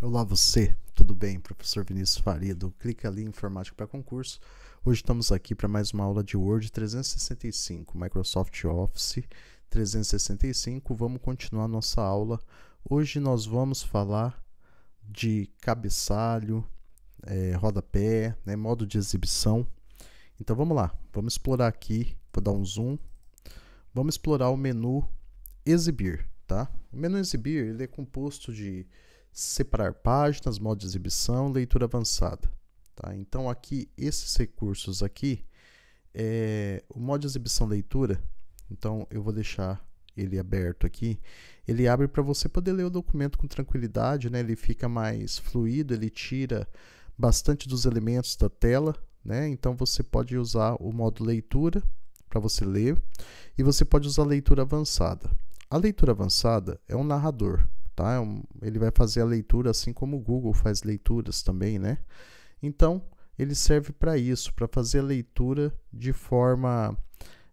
Olá você, tudo bem? Professor Vinícius Faria do Clica ali Informática para Concurso. Hoje estamos aqui para mais uma aula de Word 365, Microsoft Office 365. Vamos continuar nossa aula. Hoje nós vamos falar de cabeçalho, é, rodapé, né, modo de exibição. Então vamos lá, vamos explorar aqui, vou dar um zoom. Vamos explorar o menu Exibir, tá? O menu Exibir ele é composto de separar páginas, modo de exibição, leitura avançada. Tá? Então aqui, esses recursos aqui, é, o modo de exibição leitura, então eu vou deixar ele aberto aqui, ele abre para você poder ler o documento com tranquilidade, né? ele fica mais fluido, ele tira bastante dos elementos da tela, né? então você pode usar o modo leitura para você ler e você pode usar leitura avançada. A leitura avançada é um narrador, tá? É ele vai fazer a leitura assim como o Google faz leituras também, né? Então, ele serve para isso, para fazer a leitura de forma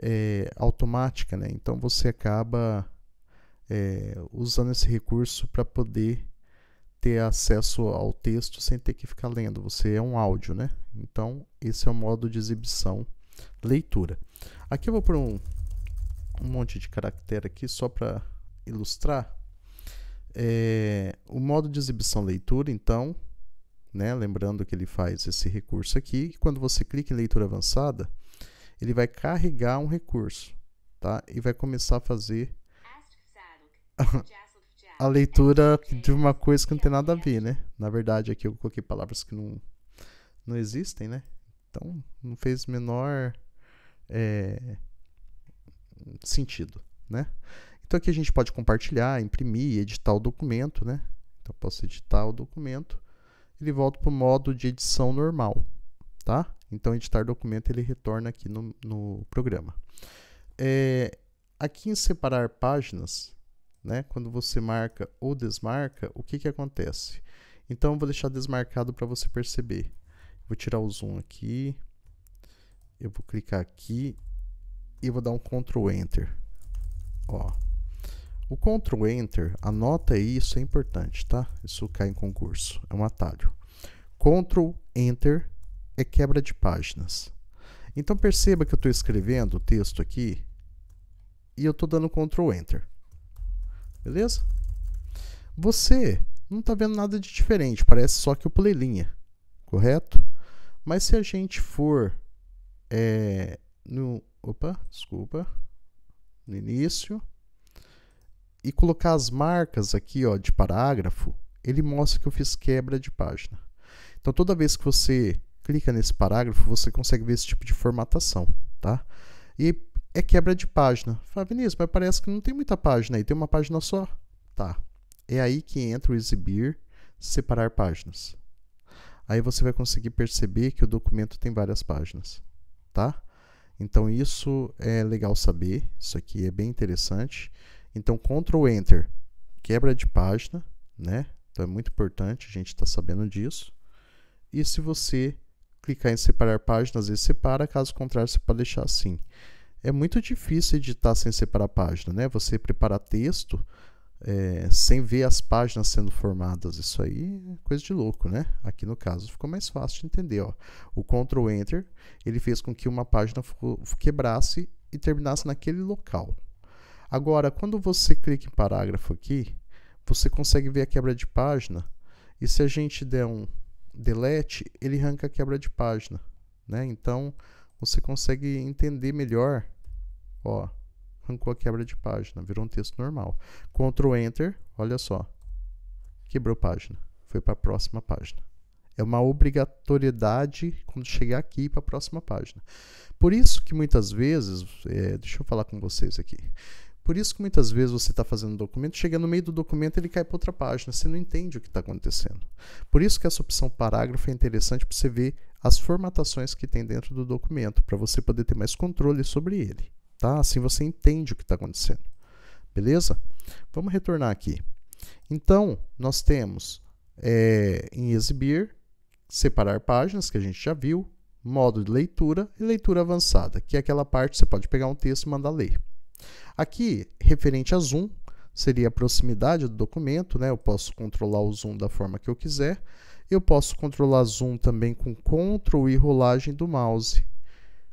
é, automática, né? Então, você acaba é, usando esse recurso para poder ter acesso ao texto sem ter que ficar lendo. Você é um áudio, né? Então, esse é o modo de exibição leitura. Aqui eu vou por um, um monte de caractere aqui só para ilustrar é, o modo de exibição leitura, então, né, lembrando que ele faz esse recurso aqui, quando você clica em leitura avançada, ele vai carregar um recurso, tá? E vai começar a fazer a, a leitura de uma coisa que não tem nada a ver, né? Na verdade, aqui eu coloquei palavras que não, não existem, né? Então, não fez menor é, sentido, né? Então aqui a gente pode compartilhar, imprimir, editar o documento, né? Então posso editar o documento. Ele volta para o modo de edição normal, tá? Então editar documento ele retorna aqui no, no programa. É, aqui em separar páginas, né? Quando você marca ou desmarca, o que que acontece? Então eu vou deixar desmarcado para você perceber. Vou tirar o zoom aqui. Eu vou clicar aqui e vou dar um Ctrl Enter. Ó, o Ctrl Enter, anota aí, isso é importante, tá? Isso cai em concurso, é um atalho. Ctrl Enter é quebra de páginas. Então perceba que eu estou escrevendo o texto aqui e eu estou dando Ctrl Enter. Beleza? Você não está vendo nada de diferente, parece só que eu pulei linha, correto? Mas se a gente for é, no... Opa, desculpa. No início e colocar as marcas aqui ó, de parágrafo, ele mostra que eu fiz quebra de página. Então, toda vez que você clica nesse parágrafo, você consegue ver esse tipo de formatação, tá? E é quebra de página. Fala, Vinícius, mas parece que não tem muita página aí, tem uma página só? Tá. É aí que entra o exibir, separar páginas. Aí você vai conseguir perceber que o documento tem várias páginas, tá? Então, isso é legal saber, isso aqui é bem interessante. Então, Ctrl Enter, quebra de página, né? Então é muito importante, a gente estar tá sabendo disso. E se você clicar em separar páginas, ele separa, caso contrário, você pode deixar assim. É muito difícil editar sem separar página, né? Você preparar texto é, sem ver as páginas sendo formadas, isso aí é coisa de louco, né? Aqui no caso ficou mais fácil de entender, ó. O Ctrl Enter, ele fez com que uma página quebrasse e terminasse naquele local. Agora, quando você clica em parágrafo aqui, você consegue ver a quebra de página. E se a gente der um delete, ele arranca a quebra de página. Né? Então, você consegue entender melhor. Ó, arrancou a quebra de página, virou um texto normal. Ctrl Enter, olha só. Quebrou página, foi para a próxima página. É uma obrigatoriedade quando chegar aqui para a próxima página. Por isso que muitas vezes, é, deixa eu falar com vocês aqui. Por isso que muitas vezes você está fazendo um documento, chega no meio do documento ele cai para outra página, você não entende o que está acontecendo. Por isso que essa opção parágrafo é interessante para você ver as formatações que tem dentro do documento, para você poder ter mais controle sobre ele. Tá? Assim você entende o que está acontecendo. Beleza? Vamos retornar aqui. Então, nós temos é, em exibir, separar páginas, que a gente já viu, modo de leitura e leitura avançada, que é aquela parte que você pode pegar um texto e mandar ler. Aqui, referente a zoom, seria a proximidade do documento, né? eu posso controlar o zoom da forma que eu quiser. Eu posso controlar zoom também com Ctrl e rolagem do mouse.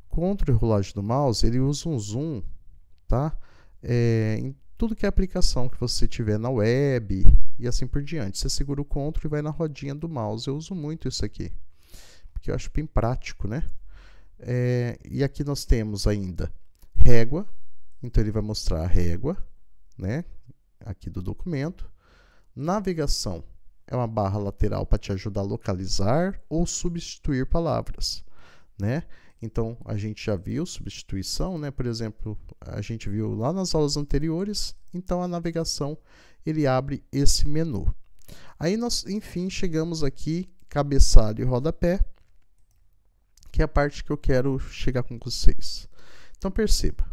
Ctrl e rolagem do mouse, ele usa um zoom tá? É, em tudo que é aplicação que você tiver na web e assim por diante. Você segura o Ctrl e vai na rodinha do mouse. Eu uso muito isso aqui, porque eu acho bem prático, né? É, e aqui nós temos ainda régua, então ele vai mostrar a régua, né, aqui do documento. Navegação é uma barra lateral para te ajudar a localizar ou substituir palavras, né? Então a gente já viu substituição, né? Por exemplo, a gente viu lá nas aulas anteriores. Então a navegação ele abre esse menu. Aí nós, enfim, chegamos aqui cabeçalho e rodapé, que é a parte que eu quero chegar com vocês. Então perceba,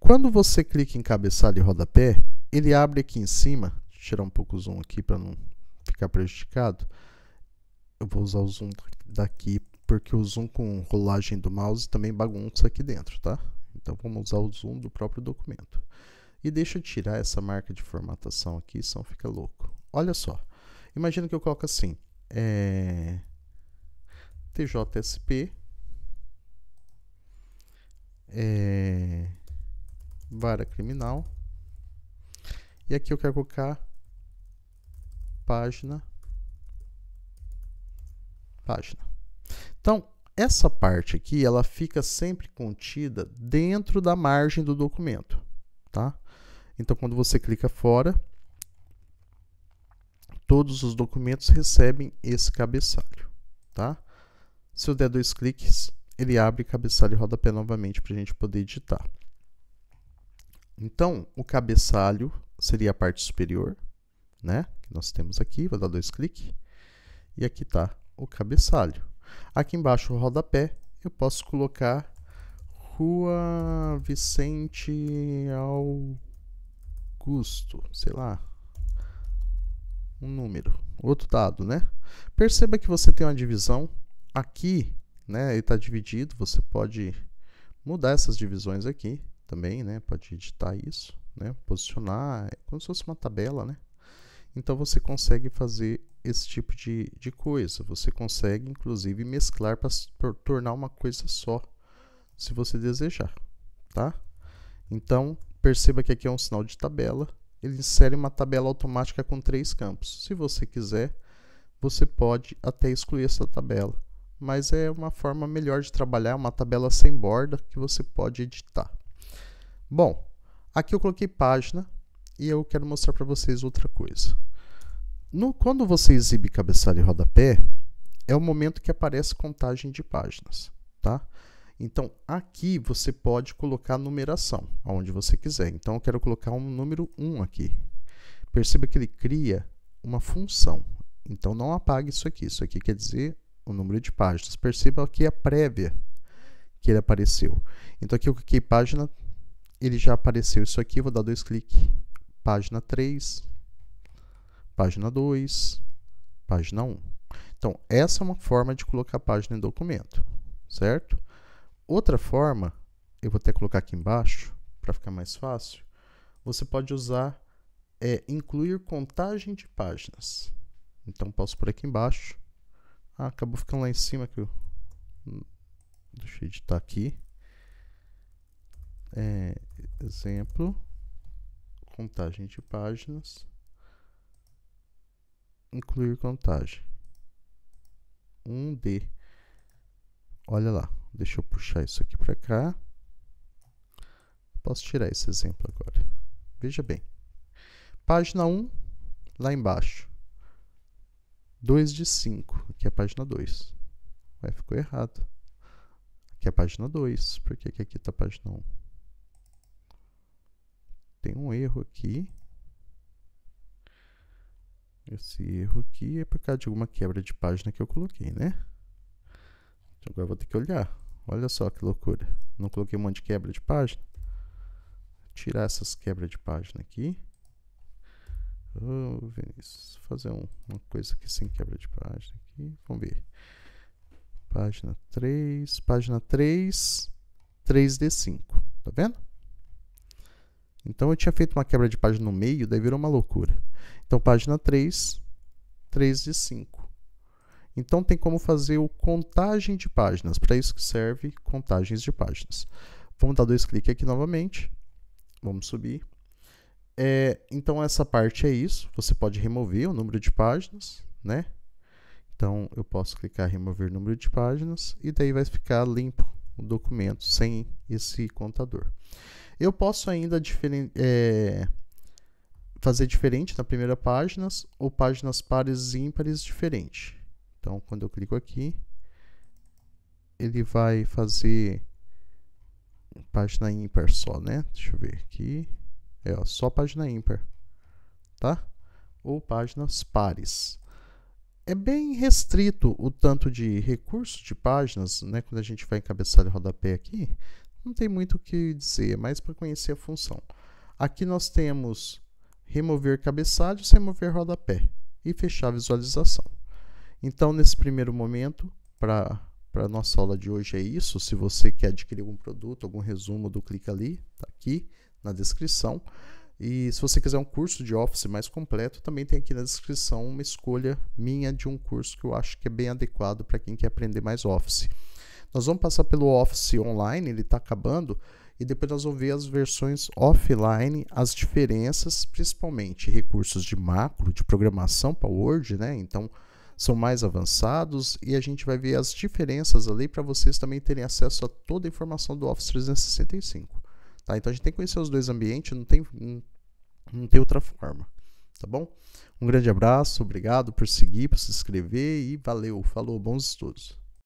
quando você clica em cabeçalho e rodapé, ele abre aqui em cima. Deixa eu tirar um pouco o zoom aqui para não ficar prejudicado. Eu vou usar o zoom daqui porque o zoom com rolagem do mouse também bagunça aqui dentro, tá? Então vamos usar o zoom do próprio documento. E deixa eu tirar essa marca de formatação aqui, senão fica louco. Olha só. Imagina que eu coloco assim. É... TJSP. É vara criminal. E aqui eu quero colocar página, página. Então, essa parte aqui, ela fica sempre contida dentro da margem do documento, tá? Então, quando você clica fora, todos os documentos recebem esse cabeçalho, tá? Se eu der dois cliques, ele abre cabeçalho e rodapé novamente para a gente poder editar. Então, o cabeçalho seria a parte superior, né? Que nós temos aqui, vou dar dois cliques. E aqui está o cabeçalho. Aqui embaixo, o rodapé, eu posso colocar Rua Vicente Augusto, sei lá, um número, outro dado, né? Perceba que você tem uma divisão aqui, né? Ele está dividido, você pode mudar essas divisões aqui também, né? Pode editar isso, né? Posicionar, é como se fosse uma tabela, né? Então você consegue fazer esse tipo de, de coisa. Você consegue, inclusive, mesclar para tornar uma coisa só, se você desejar, tá? Então, perceba que aqui é um sinal de tabela. Ele insere uma tabela automática com três campos. Se você quiser, você pode até excluir essa tabela. Mas é uma forma melhor de trabalhar, uma tabela sem borda que você pode editar. Bom, aqui eu coloquei página e eu quero mostrar para vocês outra coisa. No, quando você exibe cabeçalho e rodapé, é o momento que aparece contagem de páginas, tá? Então, aqui você pode colocar numeração, aonde você quiser. Então, eu quero colocar um número 1 aqui. Perceba que ele cria uma função. Então, não apague isso aqui. Isso aqui quer dizer o número de páginas. Perceba aqui a é prévia que ele apareceu. Então, aqui eu cliquei página ele já apareceu isso aqui, vou dar dois cliques. Página 3, página 2, página 1. Então, essa é uma forma de colocar a página em documento, certo? Outra forma, eu vou até colocar aqui embaixo, para ficar mais fácil, você pode usar é incluir contagem de páginas. Então, posso por aqui embaixo. Ah, acabou ficando lá em cima que eu... Hum, deixa eu editar aqui é, exemplo, contagem de páginas, incluir contagem. 1D. Olha lá, deixa eu puxar isso aqui para cá. Posso tirar esse exemplo agora. Veja bem. Página 1, lá embaixo. 2 de 5, aqui é a página 2. Ué, ficou errado. Aqui é a página 2, por que, aqui está a página 1? tem um erro aqui. Esse erro aqui é por causa de alguma quebra de página que eu coloquei, né? Então agora vou ter que olhar. Olha só que loucura. Não coloquei um monte de quebra de página. Vou tirar essas quebras de página aqui. ver isso fazer um, uma coisa aqui sem quebra de página aqui. Vamos ver. Página 3, página 3, 3D5. Tá vendo? Então eu tinha feito uma quebra de página no meio, daí virou uma loucura. Então página 3, 3 de 5. Então tem como fazer o contagem de páginas. Para isso que serve contagens de páginas. Vamos dar dois cliques aqui novamente. Vamos subir. É, então essa parte é isso. Você pode remover o número de páginas, né? Então eu posso clicar em remover número de páginas e daí vai ficar limpo o documento sem esse contador. Eu posso ainda diferen é, fazer diferente na primeira página ou páginas pares e ímpares diferente. Então, quando eu clico aqui, ele vai fazer página ímpar só, né? Deixa eu ver aqui. É ó, só página ímpar, tá? Ou páginas pares. É bem restrito o tanto de recurso de páginas, né? Quando a gente vai encabeçar de rodapé aqui, não tem muito o que dizer, é mais para conhecer a função. Aqui nós temos remover cabeçalhos, remover rodapé e fechar a visualização. Então, nesse primeiro momento, para a nossa aula de hoje é isso. Se você quer adquirir algum produto, algum resumo do clica ali, está aqui na descrição. E se você quiser um curso de Office mais completo, também tem aqui na descrição uma escolha minha de um curso que eu acho que é bem adequado para quem quer aprender mais Office. Nós vamos passar pelo Office online, ele está acabando, e depois nós vamos ver as versões offline, as diferenças, principalmente recursos de macro, de programação para Word, né? Então são mais avançados e a gente vai ver as diferenças ali para vocês também terem acesso a toda a informação do Office 365. Tá? Então a gente tem que conhecer os dois ambientes, não tem, não tem outra forma. Tá bom? Um grande abraço, obrigado por seguir, por se inscrever e valeu, falou, bons estudos.